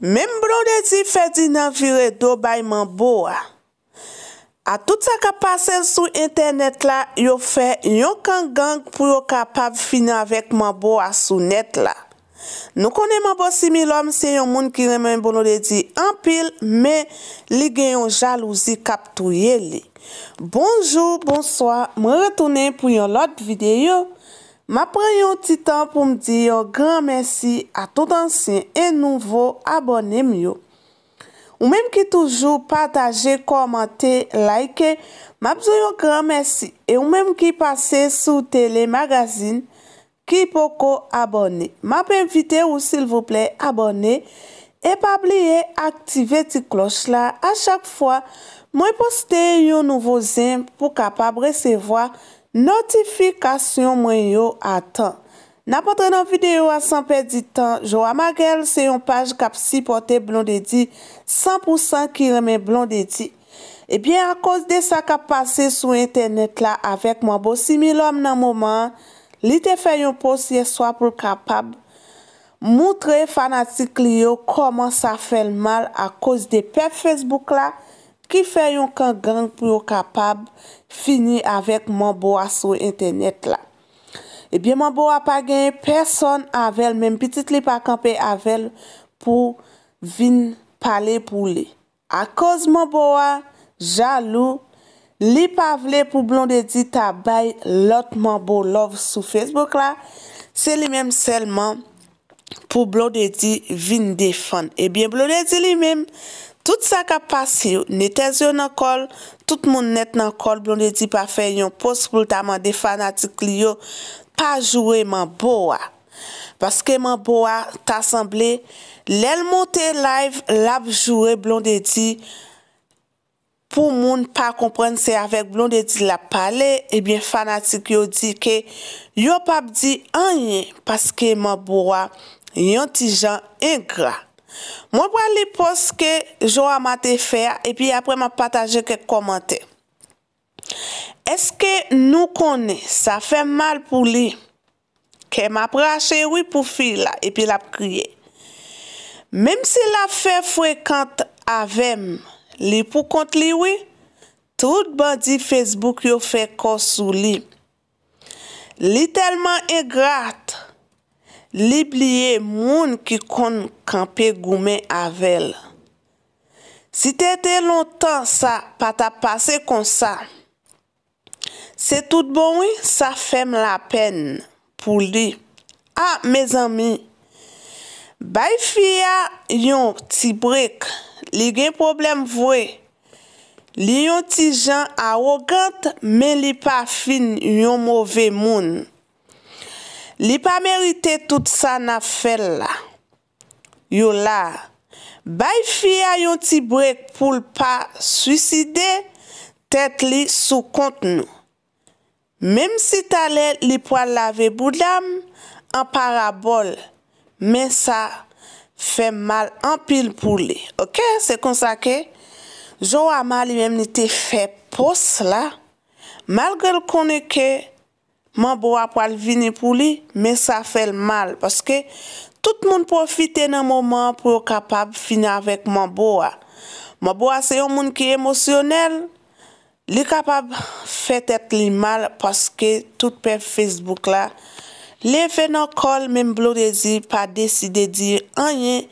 Membron de di fè di nan vire do bay manbo a. A tout sa kapasel sou internet la, yo fè yon kan gang pou yo kapab finan avèk manbo a sou net la. Nou konen manbo simil om se yon moun ki remenbron de di anpil, me li gen yon jalouzi kap tou ye li. Bonjour, bonsoir, mwen retounen pou yon lot videyo. Ma pren yon titan pou mdi yon gran mersi a tout ansen e nouvo abonem yo. Ou menm ki toujou pataje, komante, like, ma bzou yon gran mersi e ou menm ki pase sou telemagazin ki po ko abonem. Ma pe mvite ou sil vople abonem e pa bliye aktive ti klos la. A chak fwa, mwen poste yon nouvo zem pou kapab resevoa Notifikasyon mwen yo atan. Na potre nan videyo a sanpe di tan, jo a ma gel se yon paj kap si pote blon de di, 100% ki reme blon de di. Ebyen a koz de sa kap pase sou internet la avek mwen bo simi lom nan mouman, li te fe yon pos ye swa pou kapab moutre fanatik li yo koman sa fel mal a koz de pep Facebook la ki fè yon kan gang pou yo kapab fini avèk man bo a sou internet la. Ebyen, man bo a pa genye person avèl, menm piti li pa kampe avèl pou vin pale pou li. A koz man bo a, jalou, li pa vle pou blon de di tabay lot man bo love sou Facebook la, se li menm selman pou blon de di vin defan. Ebyen, blon de di li menm Tout sa ka pasi yo, netez yo nan kol, tout moun net nan kol, blon de di pa fe yon post pou ta mande fanatik li yo pa jure man boa. Paske man boa ta asemble, lel monte live lab jure blon de di pou moun pa komprense avek blon de di la pale, ebyen fanatik yo di ke yo pap di anye paske man boa yon ti jan ingra. Mwen pral li pos ke jo a mate fer e pi apreman pataje ke komante. Eske nou kone, sa fe mal pou li. Ke ma prache wipou fi la e pi lap kriye. Mem si la fe frekant avem, li pou kont li wipou, tout bandi Facebook yo fe kos sou li. Li telman e grat. Li bliye moun ki kon kampe goumen avel. Si te te lontan sa pata pase kon sa. Se tout bonwi, sa fem la pen pou li. A, me zami, bay fiya yon ti brek li gen problem vwe. Li yon ti jan arogant men li pa fin yon mouve moun. Li pa merite tout sa na fel la. Yo la, bay fi a yon ti brek pou l pa suicide, tet li sou kont nou. Mem si taler, li po la ve bou dam, an para bol, men sa fe mal an pil pou li. Ok, se konsa ke, jou a ma li mem ni te fe pos la, malge l kone ke, Manboa pou al vini pou li, men sa fel mal, paske tout moun profite nan mouman pou yo kapab fina avèk manboa. Manboa se yon moun ki emosyonel, li kapab fet et li mal, paske tout pe Facebook la. Leve nan kol, men Blorezi pa deside di, anye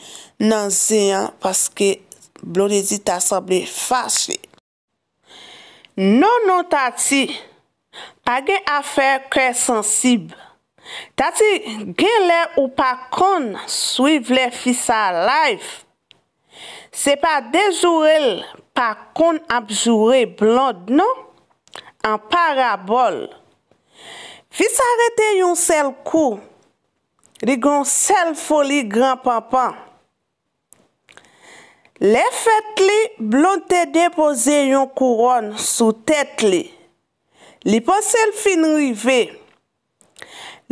nan zeyan, paske Blorezi ta sabli fache. Non non tati, a gen afer kè sensib. Tati gen lè ou pa kon swiv lè fis a laif. Se pa de jurel pa kon ap jure blon non? nan an parabol. Fis a rete yon sel kou rigon sel foli gran papan. Le fet li blon te depoze yon kouron sou tet li. Li ponsel fin rive.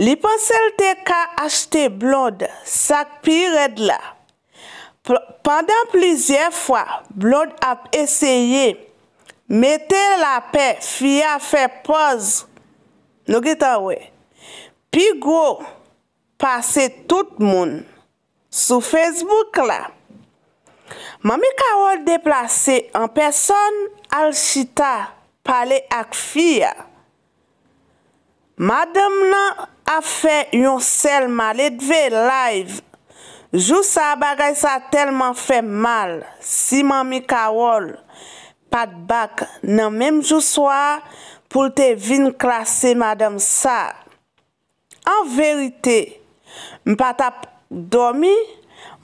Li ponsel te ka achete blod sak pi red la. Pendan plizye fwa, blod ap eseye. Mete la pe fya fe poz. Nogit awe. Pi go pase tout moun. Sou Facebook la. Mami ka wote deplase an person al chita. pale ak fiya. Madame nan a fe yon sel ma let ve live. Jou sa bagay sa telman fe mal. Si mami kawol, pat bak nan menm jou swa pou te vin krasi madame sa. An verite, m pat ap domi,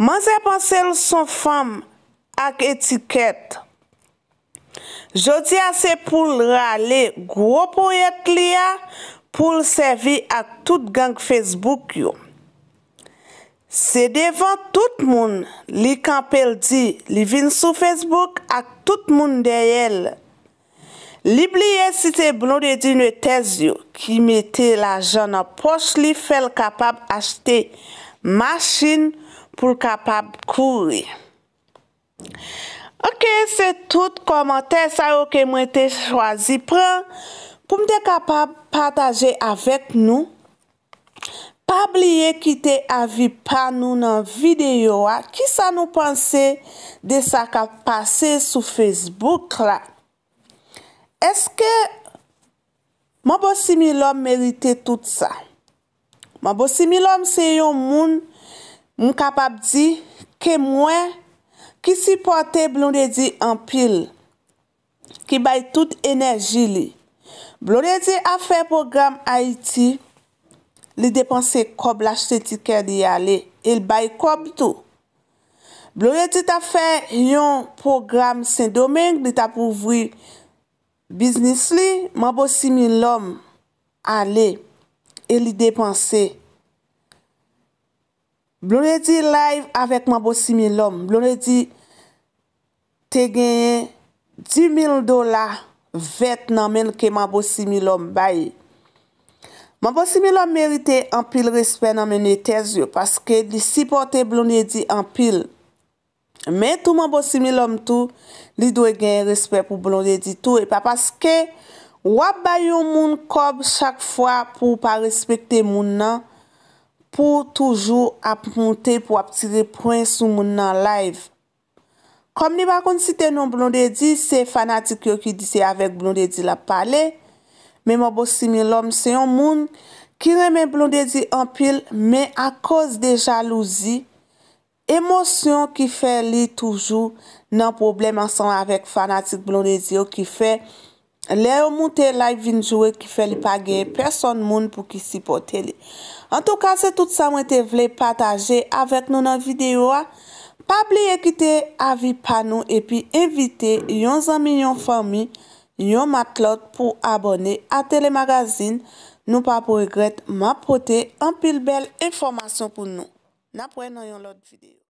man se pan sel son fam ak etiket. Jodi a se pou l rale gwo pou et li a pou l sevi ak tout genk Facebook yo. Se devan tout moun li kampel di li vin sou Facebook ak tout moun deyel. Li bliye site blon de dinwe tez yo ki mete la jonna pos li fel kapab achte masin pou kapab kouye. Ok, se tout komante, sa yo ke mwen te chwazi. Pran, pou mte kapab pataje avek nou, pabliye ki te avi pa nou nan videyo wa, ki sa nou panse de sa kapase sou Facebook la? Eske, mwen bo simi lom merite tout sa? Mwen bo simi lom se yo moun mwen kapab di ke mwen Ki si pote blon redi an pil, ki bay tout enerji li. Blon redi a fe program Haiti, li depanse kob la chte tikè di ale, il bay kob tou. Blon redi ta fe yon program Saint-Domingue, li ta pouvri biznis li, man bo simi lom ale, il li depanse. Blonedi live avèk Mabosi Milom. Blonedi te genye 10.000 dola vet nan men ke Mabosi Milom bayi. Mabosi Milom merite anpil respè nan men e terzyo. Paske li sipote Blonedi anpil. Men tou Mabosi Milom tou, li dwe genye respè pou Blonedi tou. E pa paske wap bayi yon moun kob chak fwa pou pa respèkte moun nan. pou toujou ap monte pou ap ti repwen sou moun nan live. Kom ni bakon siten nou Blondedi, se fanatik yo ki disi avek Blondedi la pale, men mou bo simi lom se yon moun ki remen Blondedi an pil, men a koz de jalouzi, emosyon ki fe li toujou nan problem ansan avek fanatik Blondedi yo ki fe, Le yo moute live vin jowe ki feli pa geye person moun pou ki sipote li. An tou ka se tout sa mwen te vle pataje avek nou nan videyo a. Pa bli ekite avi pa nou epi evite yon zami, yon fami, yon matlot pou abone a telemagazine. Nou pa pou regret ma pote an pil bel informasyon pou nou. Napwen nan yon lot videyo.